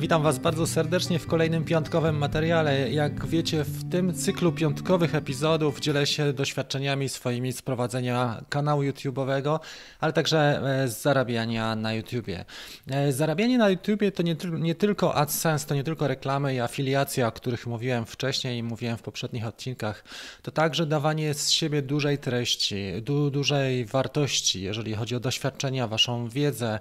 Witam Was bardzo serdecznie w kolejnym piątkowym materiale. Jak wiecie, w tym cyklu piątkowych epizodów dzielę się doświadczeniami swoimi z prowadzenia kanału YouTube'owego, ale także e, z zarabiania na YouTubie. E, zarabianie na YouTubie to nie, nie tylko AdSense, to nie tylko reklamy i afiliacja, o których mówiłem wcześniej i mówiłem w poprzednich odcinkach. To także dawanie z siebie dużej treści, du dużej wartości, jeżeli chodzi o doświadczenia, Waszą wiedzę,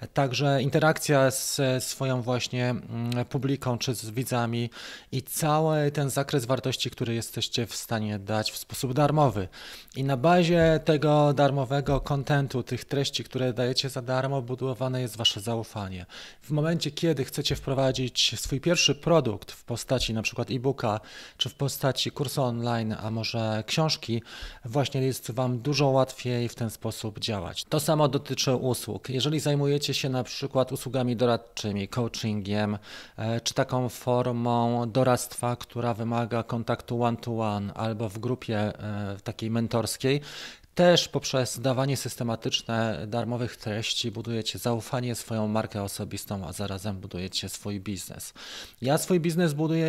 e, także interakcja z swoją właśnie właśnie mm, publiką czy z widzami i cały ten zakres wartości, który jesteście w stanie dać w sposób darmowy. I na bazie tego darmowego kontentu, tych treści, które dajecie za darmo, budowane jest wasze zaufanie. W momencie, kiedy chcecie wprowadzić swój pierwszy produkt w postaci na przykład e-booka, czy w postaci kursu online, a może książki, właśnie jest wam dużo łatwiej w ten sposób działać. To samo dotyczy usług. Jeżeli zajmujecie się na przykład usługami doradczymi, coachingiem, E, czy taką formą doradztwa, która wymaga kontaktu one-to-one -one, albo w grupie e, takiej mentorskiej, też poprzez dawanie systematyczne darmowych treści budujecie zaufanie, swoją markę osobistą, a zarazem budujecie swój biznes. Ja swój biznes buduję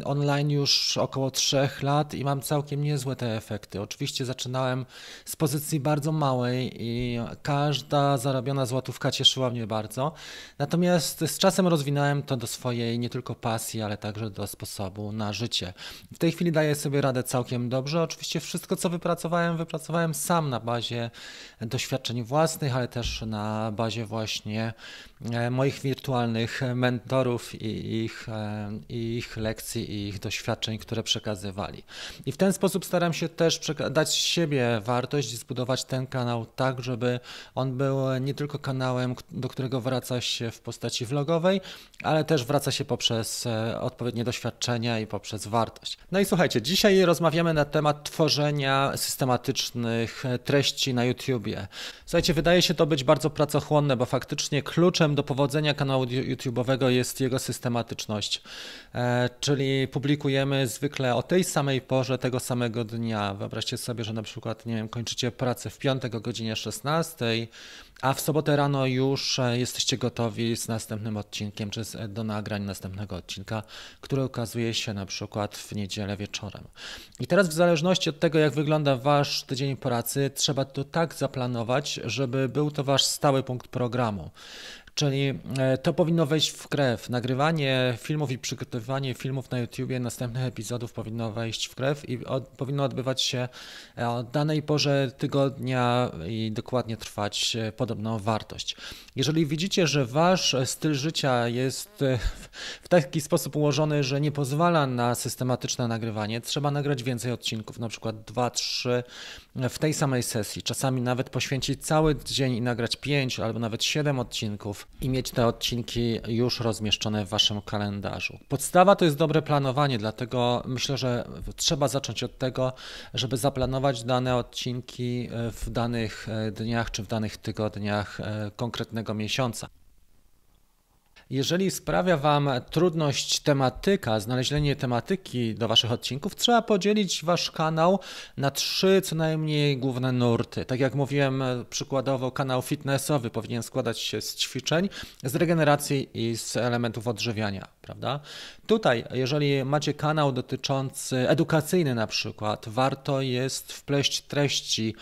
e, online już około 3 lat i mam całkiem niezłe te efekty. Oczywiście zaczynałem z pozycji bardzo małej i każda zarobiona złotówka cieszyła mnie bardzo. Natomiast z czasem rozwinąłem to do swojej nie tylko pasji, ale także do sposobu na życie. W tej chwili daję sobie radę całkiem dobrze. Oczywiście wszystko, co wypracowałem, wypracowałem sam na bazie doświadczeń własnych, ale też na bazie właśnie E, moich wirtualnych mentorów i ich, e, i ich lekcji, i ich doświadczeń, które przekazywali. I w ten sposób staram się też dać siebie wartość, zbudować ten kanał tak, żeby on był nie tylko kanałem, do którego wraca się w postaci vlogowej, ale też wraca się poprzez e, odpowiednie doświadczenia i poprzez wartość. No i słuchajcie, dzisiaj rozmawiamy na temat tworzenia systematycznych treści na YouTubie. Słuchajcie, wydaje się to być bardzo pracochłonne, bo faktycznie kluczem Kluczem do powodzenia kanału YouTube'owego jest jego systematyczność, e, czyli publikujemy zwykle o tej samej porze tego samego dnia. Wyobraźcie sobie, że na przykład, nie wiem, kończycie pracę w piątek o godzinie 16, a w sobotę rano już e, jesteście gotowi z następnym odcinkiem, czy e, do nagrań następnego odcinka, który ukazuje się na przykład w niedzielę wieczorem. I teraz, w zależności od tego, jak wygląda Wasz tydzień pracy, trzeba to tak zaplanować, żeby był to Wasz stały punkt programu. Czyli e, to powinno wejść w krew. Nagrywanie filmów i przygotowywanie filmów na YouTubie następnych epizodów powinno wejść w krew i od, powinno odbywać się e, o danej porze tygodnia i dokładnie trwać e, podobną wartość. Jeżeli widzicie, że wasz styl życia jest w taki sposób ułożony, że nie pozwala na systematyczne nagrywanie, trzeba nagrać więcej odcinków, na przykład 2-3 w tej samej sesji. Czasami nawet poświęcić cały dzień i nagrać 5 albo nawet 7 odcinków i mieć te odcinki już rozmieszczone w waszym kalendarzu. Podstawa to jest dobre planowanie, dlatego myślę, że trzeba zacząć od tego, żeby zaplanować dane odcinki w danych dniach czy w danych tygodniach e, konkretnego miesiąca. Jeżeli sprawia Wam trudność tematyka, znalezienie tematyki do Waszych odcinków, trzeba podzielić Wasz kanał na trzy co najmniej główne nurty. Tak jak mówiłem, przykładowo kanał fitnessowy powinien składać się z ćwiczeń, z regeneracji i z elementów odżywiania, prawda? Tutaj, jeżeli macie kanał dotyczący edukacyjny na przykład, warto jest wpleść treści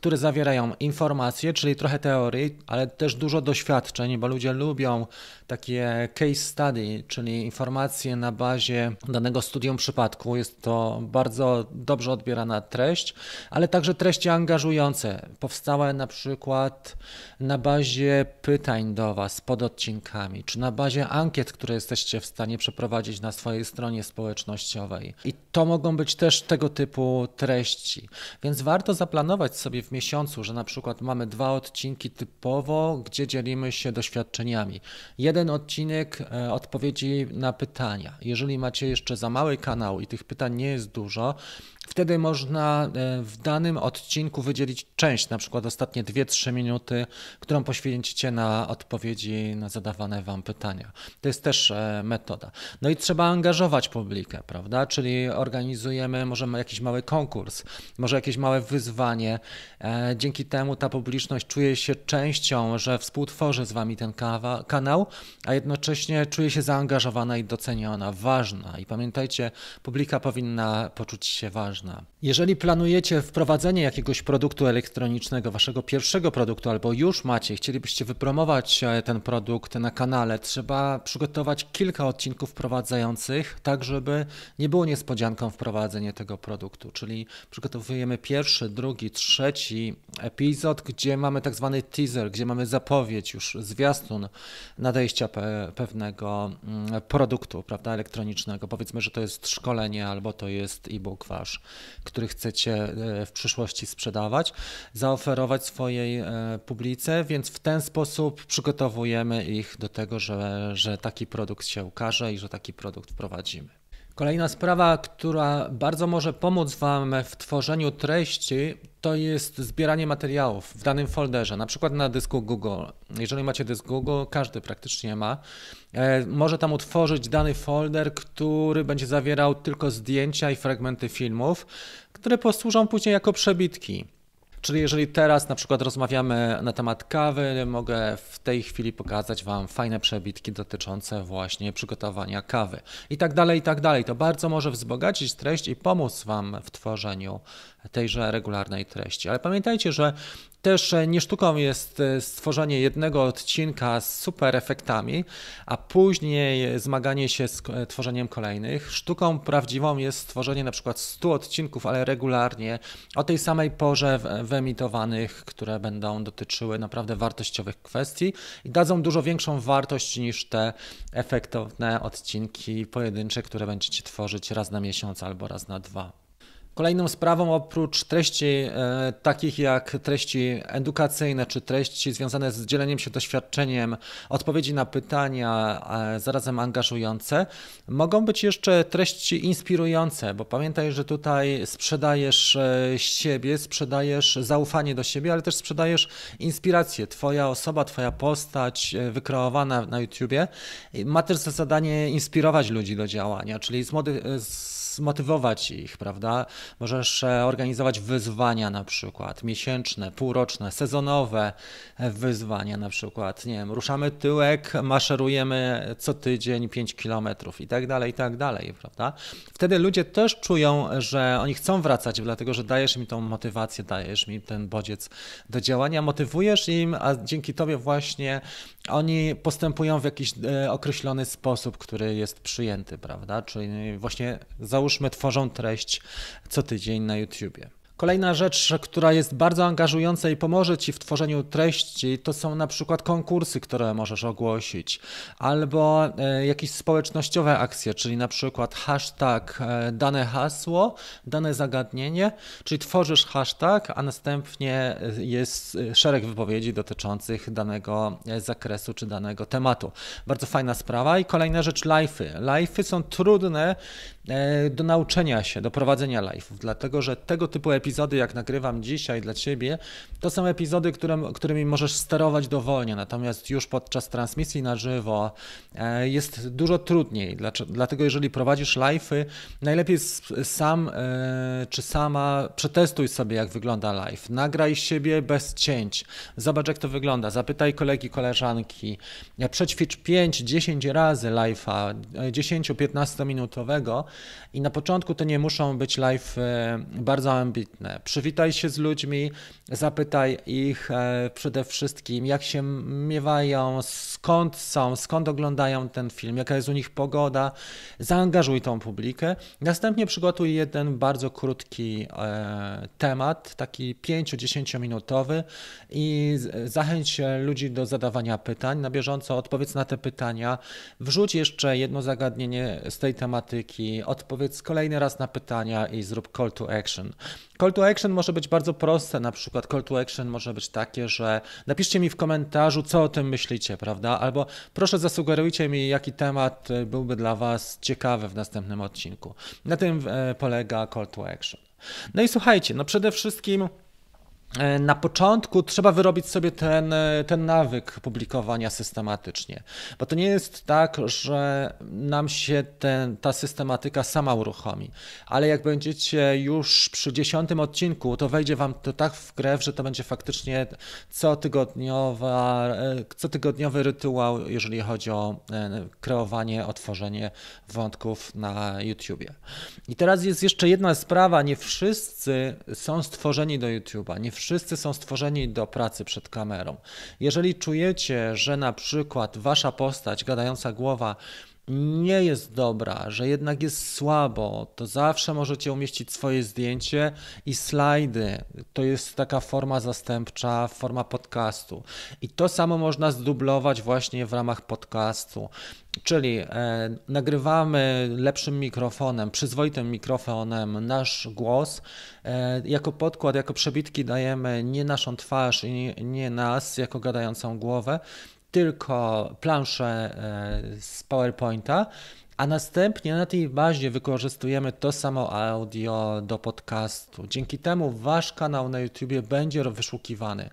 które zawierają informacje, czyli trochę teorii, ale też dużo doświadczeń, bo ludzie lubią takie case study, czyli informacje na bazie danego studium przypadku. Jest to bardzo dobrze odbierana treść, ale także treści angażujące, powstałe na przykład na bazie pytań do Was pod odcinkami, czy na bazie ankiet, które jesteście w stanie przeprowadzić na swojej stronie społecznościowej. I to mogą być też tego typu treści. Więc warto zaplanować sobie w miesiącu, że na przykład mamy dwa odcinki typowo, gdzie dzielimy się doświadczeniami. Jeden odcinek e, odpowiedzi na pytania. Jeżeli macie jeszcze za mały kanał i tych pytań nie jest dużo, Wtedy można e, w danym odcinku wydzielić część, na przykład ostatnie 2-3 minuty, którą poświęcicie na odpowiedzi na zadawane Wam pytania. To jest też e, metoda. No i trzeba angażować publikę, prawda? Czyli organizujemy może jakiś mały konkurs, może jakieś małe wyzwanie. E, dzięki temu ta publiczność czuje się częścią, że współtworzy z Wami ten kanał, a jednocześnie czuje się zaangażowana i doceniona, ważna. I pamiętajcie, publika powinna poczuć się ważna ważna. Jeżeli planujecie wprowadzenie jakiegoś produktu elektronicznego, waszego pierwszego produktu, albo już macie, chcielibyście wypromować e, ten produkt na kanale, trzeba przygotować kilka odcinków wprowadzających, tak żeby nie było niespodzianką wprowadzenie tego produktu. Czyli przygotowujemy pierwszy, drugi, trzeci epizod, gdzie mamy tak zwany teaser, gdzie mamy zapowiedź już zwiastun nadejścia pe pewnego mm, produktu, prawda, elektronicznego. Powiedzmy, że to jest szkolenie albo to jest e-book wasz branż, który chcecie e, w przyszłości sprzedawać, zaoferować swojej e, publice, więc w ten sposób przygotowujemy ich do tego, że, że taki produkt się ukaże i że taki produkt wprowadzimy. Kolejna sprawa, która bardzo może pomóc Wam w tworzeniu treści, to jest zbieranie materiałów w danym folderze, na przykład na dysku Google. Jeżeli macie dysk Google, każdy praktycznie ma, e, może tam utworzyć dany folder, który będzie zawierał tylko zdjęcia i fragmenty filmów, które posłużą później jako przebitki. Czyli jeżeli teraz na przykład rozmawiamy na temat kawy, mogę w tej chwili pokazać Wam fajne przebitki dotyczące właśnie przygotowania kawy i tak dalej, i tak dalej. To bardzo może wzbogacić treść i pomóc Wam w tworzeniu tejże regularnej treści. Ale pamiętajcie, że też e, nie sztuką jest e, stworzenie jednego odcinka z super efektami, a później zmaganie się z e, tworzeniem kolejnych. Sztuką prawdziwą jest stworzenie na przykład 100 odcinków, ale regularnie o tej samej porze wyemitowanych, które będą dotyczyły naprawdę wartościowych kwestii i dadzą dużo większą wartość niż te efektowne odcinki pojedyncze, które będziecie tworzyć raz na miesiąc albo raz na dwa. Kolejną sprawą oprócz treści e, takich jak treści edukacyjne czy treści związane z dzieleniem się doświadczeniem, odpowiedzi na pytania, e, zarazem angażujące, mogą być jeszcze treści inspirujące, bo pamiętaj, że tutaj sprzedajesz e, siebie, sprzedajesz zaufanie do siebie, ale też sprzedajesz inspirację. Twoja osoba, twoja postać e, wykreowana na YouTubie ma też za zadanie inspirować ludzi do działania, czyli z mody, zmotywować ich, prawda? Możesz e, organizować wyzwania na przykład, miesięczne, półroczne, sezonowe e, wyzwania na przykład. Nie wiem, ruszamy tyłek, maszerujemy co tydzień 5 kilometrów i tak dalej, i tak dalej, prawda? Wtedy ludzie też czują, że oni chcą wracać, dlatego że dajesz im tą motywację, dajesz im ten bodziec do działania, motywujesz im, a dzięki tobie właśnie oni postępują w jakiś e, określony sposób, który jest przyjęty, prawda? Czyli właśnie za załóżmy tworzą treść co tydzień na YouTubie. Kolejna rzecz, która jest bardzo angażująca i pomoże Ci w tworzeniu treści, to są na przykład konkursy, które możesz ogłosić, albo e, jakieś społecznościowe akcje, czyli na przykład hashtag e, dane hasło, dane zagadnienie, czyli tworzysz hashtag, a następnie e, jest szereg wypowiedzi dotyczących danego zakresu czy danego tematu. Bardzo fajna sprawa. I kolejna rzecz, live'y. Live'y są trudne do nauczenia się, do prowadzenia live'ów, dlatego że tego typu epizody epizody, jak nagrywam dzisiaj dla ciebie, to są epizody, którym, którymi możesz sterować dowolnie, natomiast już podczas transmisji na żywo e, jest dużo trudniej. Dlatego, jeżeli prowadzisz live'y, najlepiej sam e, czy sama przetestuj sobie, jak wygląda live. Nagraj siebie bez cięć. Zobacz, jak to wygląda. Zapytaj kolegi, koleżanki. E, przećwicz 5-10 razy live'a, 10-15 minutowego i na początku to nie muszą być live bardzo ambitne Przywitaj się z ludźmi, zapytaj ich e, przede wszystkim, jak się miewają, skąd są, skąd oglądają ten film, jaka jest u nich pogoda. Zaangażuj tą publikę. Następnie przygotuj jeden bardzo krótki e, temat, taki 5-10 minutowy i zachęć ludzi do zadawania pytań. Na bieżąco odpowiedz na te pytania. Wrzuć jeszcze jedno zagadnienie z tej tematyki, odpowiedz kolejny raz na pytania i zrób call to action. Call to action może być bardzo proste, na przykład call to action może być takie, że napiszcie mi w komentarzu, co o tym myślicie, prawda? Albo proszę zasugerujcie mi, jaki temat y, byłby dla Was ciekawy w następnym odcinku. Na tym e, polega call to action. No i słuchajcie, no przede wszystkim E, na początku trzeba wyrobić sobie ten, e, ten nawyk publikowania systematycznie, bo to nie jest tak, że nam się ten, ta systematyka sama uruchomi, ale jak będziecie już przy dziesiątym odcinku, to wejdzie wam to tak w krew, że to będzie faktycznie cotygodniowa, e, cotygodniowy rytuał, jeżeli chodzi o kreowanie, otworzenie wątków na YouTubie. I teraz jest jeszcze jedna sprawa, nie wszyscy są stworzeni do YouTube'a, nie Wszyscy są stworzeni do pracy przed kamerą. Jeżeli czujecie, że na przykład wasza postać, gadająca głowa, nie jest dobra, że jednak jest słabo, to zawsze możecie umieścić swoje zdjęcie i slajdy. To jest taka forma zastępcza, forma podcastu. I to samo można zdublować właśnie w ramach podcastu. Czyli e, nagrywamy lepszym mikrofonem, przyzwoitym mikrofonem nasz głos. E, jako podkład, jako przebitki dajemy nie naszą twarz i nie, nie nas, jako gadającą głowę, tylko planszę e, z PowerPointa, a następnie na tej bazie wykorzystujemy to samo audio do podcastu. Dzięki temu wasz kanał na YouTube będzie wyszukiwany,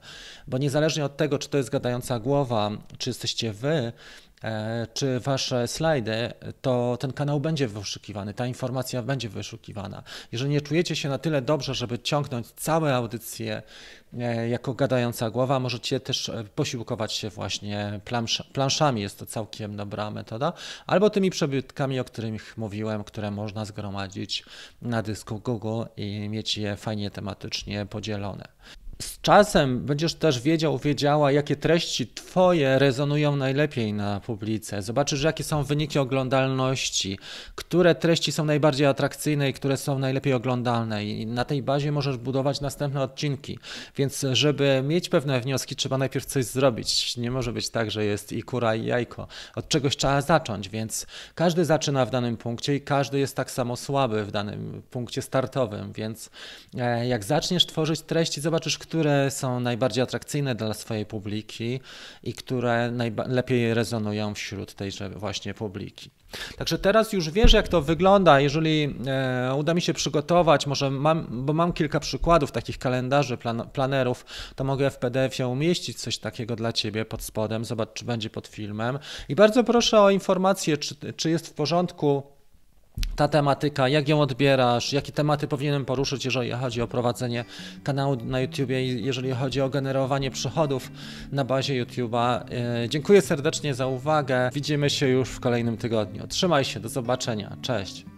bo niezależnie od tego, czy to jest gadająca głowa, czy jesteście wy, E, czy wasze slajdy, to ten kanał będzie wyszukiwany, ta informacja będzie wyszukiwana. Jeżeli nie czujecie się na tyle dobrze, żeby ciągnąć całe audycje e, jako gadająca głowa, możecie też e, posiłkować się właśnie plansz, planszami, jest to całkiem dobra metoda, albo tymi przebytkami, o których mówiłem, które można zgromadzić na dysku Google i mieć je fajnie tematycznie podzielone z czasem będziesz też wiedział, wiedziała, jakie treści Twoje rezonują najlepiej na publice. Zobaczysz, jakie są wyniki oglądalności, które treści są najbardziej atrakcyjne i które są najlepiej oglądalne. I na tej bazie możesz budować następne odcinki. Więc, żeby mieć pewne wnioski, trzeba najpierw coś zrobić. Nie może być tak, że jest i kura, i jajko. Od czegoś trzeba zacząć, więc każdy zaczyna w danym punkcie i każdy jest tak samo słaby w danym punkcie startowym. Więc e, jak zaczniesz tworzyć treści, zobaczysz, które są najbardziej atrakcyjne dla swojej publiki i które najlepiej rezonują wśród tejże właśnie publiki. Także teraz już wiesz, jak to wygląda. Jeżeli e, uda mi się przygotować, może mam, bo mam kilka przykładów takich kalendarzy, plan, planerów, to mogę w PDF-ie umieścić coś takiego dla Ciebie pod spodem. Zobacz, czy będzie pod filmem. I bardzo proszę o informację, czy, czy jest w porządku ta tematyka, jak ją odbierasz, jakie tematy powinienem poruszyć, jeżeli chodzi o prowadzenie kanału na YouTubie i jeżeli chodzi o generowanie przychodów na bazie YouTube'a. E, dziękuję serdecznie za uwagę. Widzimy się już w kolejnym tygodniu. Trzymaj się, do zobaczenia. Cześć.